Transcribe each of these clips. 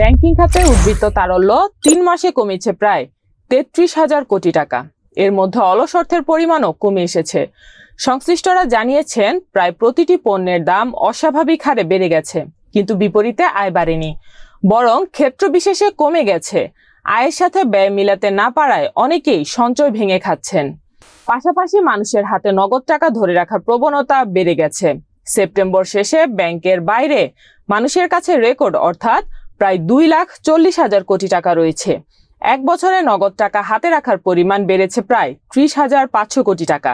banking খাতে উদ্বৃত্ত তারল্য তিন মাসে কমেছে প্রায় তেত্রিশ হাজার কোটি টাকা এর মধ্যে অলস অর্থের পরিমাণও কমে এসেছে সংশ্লিষ্টরা জানিয়েছেন প্রায় প্রতিটি পণ্যের দাম অস্বাভাবিক হারে বেড়ে গেছে কিন্তু বিপরীতে আয় বাড়েনি বরং ক্ষেত্র বিশেষে কমে গেছে আয়ের সাথে ব্যয় মিলাতে না পারায় অনেকেই সঞ্চয় ভেঙে খাচ্ছেন পাশাপাশি মানুষের হাতে নগদ টাকা ধরে রাখার প্রবণতা বেড়ে গেছে সেপ্টেম্বর শেষে ব্যাংকের বাইরে মানুষের কাছে রেকর্ড অর্থাৎ প্রায় দুই লাখ চল্লিশ হাজার কোটি টাকা রয়েছে এক বছরে নগদ টাকা হাতে রাখার পরিমাণ বেড়েছে প্রায় ত্রিশ হাজার পাঁচশো কোটি টাকা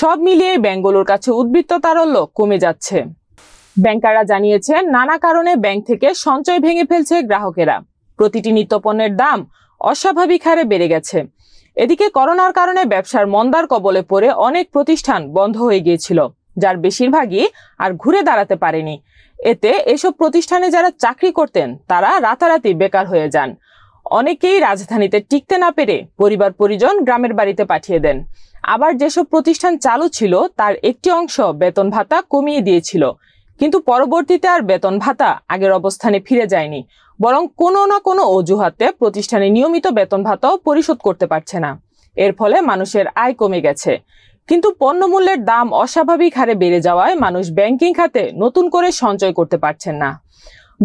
সব মিলিয়ে ব্যাঙ্গলোর কাছে উদ্বৃত্ত তারল্য কমে যাচ্ছে ব্যাংকাররা জানিয়েছেন নানা কারণে ব্যাংক থেকে সঞ্চয় ভেঙে ফেলছে গ্রাহকেরা প্রতিটি নিত্যপণ্যের দাম অস্বাভাবিক হারে বেড়ে গেছে এদিকে করোনার কারণে ব্যবসার মন্দার কবলে পড়ে অনেক প্রতিষ্ঠান বন্ধ হয়ে গিয়েছিল যার বেশিরভাগই আর ঘুরে দাঁড়াতে পারেনি এতে এসব প্রতিষ্ঠানে যারা চাকরি করতেন তারা রাতারাতি বেকার হয়ে যান অনেকেই রাজধানীতে টিকতে না পেরে পরিবার পরিজন গ্রামের বাড়িতে পাঠিয়ে দেন আবার যেসব প্রতিষ্ঠান চালু ছিল তার একটি অংশ বেতন ভাতা কমিয়ে দিয়েছিল কিন্তু পরবর্তীতে আর বেতন ভাতা আগের অবস্থানে ফিরে যায়নি বরং কোনো না কোনো অজুহাতে প্রতিষ্ঠানে নিয়মিত বেতন ভাতাও পরিশোধ করতে পারছে না এর ফলে মানুষের আয় কমে গেছে কিন্তু পণ্যমূল্যের দাম অস্বাভাবিক হারে বেড়ে যাওয়ায় মানুষ ব্যাংকিং খাতে নতুন করে সঞ্চয় করতে পারছেন না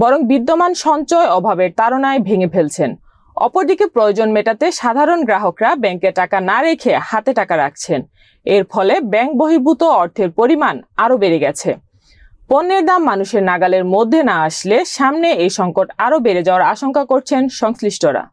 বরং বিদ্যমান সঞ্চয় অভাবের তাড়নায় ভেঙে ফেলছেন অপরদিকে প্রয়োজন মেটাতে সাধারণ গ্রাহকরা ব্যাংকে টাকা না রেখে হাতে টাকা রাখছেন এর ফলে ব্যাংক বহির্ভূত অর্থের পরিমাণ আরও বেড়ে গেছে পণ্যের দাম মানুষের নাগালের মধ্যে না আসলে সামনে এই সংকট আরও বেড়ে যাওয়ার আশঙ্কা করছেন সংশ্লিষ্টরা